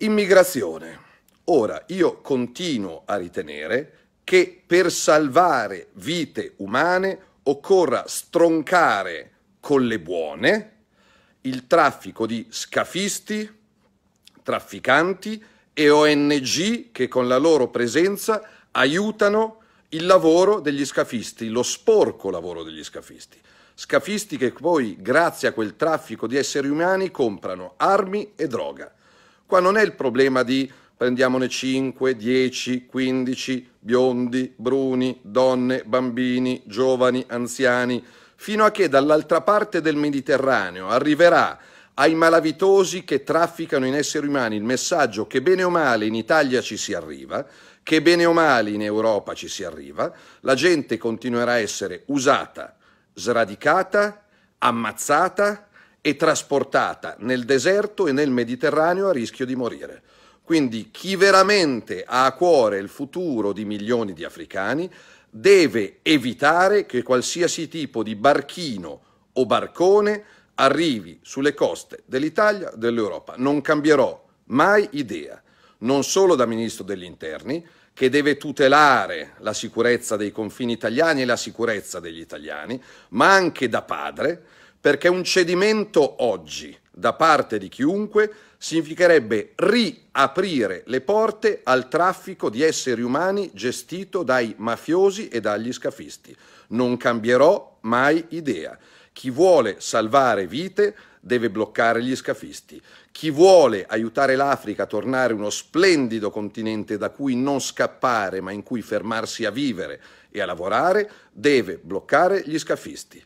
Immigrazione. Ora, io continuo a ritenere che per salvare vite umane occorra stroncare con le buone il traffico di scafisti, trafficanti e ONG che con la loro presenza aiutano il lavoro degli scafisti, lo sporco lavoro degli scafisti. Scafisti che poi, grazie a quel traffico di esseri umani, comprano armi e droga. Qua non è il problema di prendiamone 5, 10, 15, biondi, bruni, donne, bambini, giovani, anziani, fino a che dall'altra parte del Mediterraneo arriverà ai malavitosi che trafficano in esseri umani il messaggio che bene o male in Italia ci si arriva, che bene o male in Europa ci si arriva, la gente continuerà a essere usata, sradicata, ammazzata, e trasportata nel deserto e nel Mediterraneo a rischio di morire. Quindi chi veramente ha a cuore il futuro di milioni di africani deve evitare che qualsiasi tipo di barchino o barcone arrivi sulle coste dell'Italia, e dell'Europa. Non cambierò mai idea, non solo da ministro degli interni, che deve tutelare la sicurezza dei confini italiani e la sicurezza degli italiani, ma anche da padre perché un cedimento oggi da parte di chiunque significherebbe riaprire le porte al traffico di esseri umani gestito dai mafiosi e dagli scafisti. Non cambierò mai idea. Chi vuole salvare vite deve bloccare gli scafisti. Chi vuole aiutare l'Africa a tornare uno splendido continente da cui non scappare ma in cui fermarsi a vivere e a lavorare, deve bloccare gli scafisti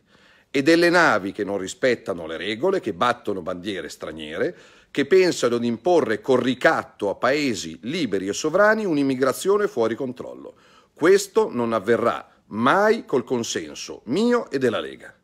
e delle navi che non rispettano le regole, che battono bandiere straniere, che pensano di imporre con ricatto a paesi liberi e sovrani un'immigrazione fuori controllo. Questo non avverrà mai col consenso mio e della Lega.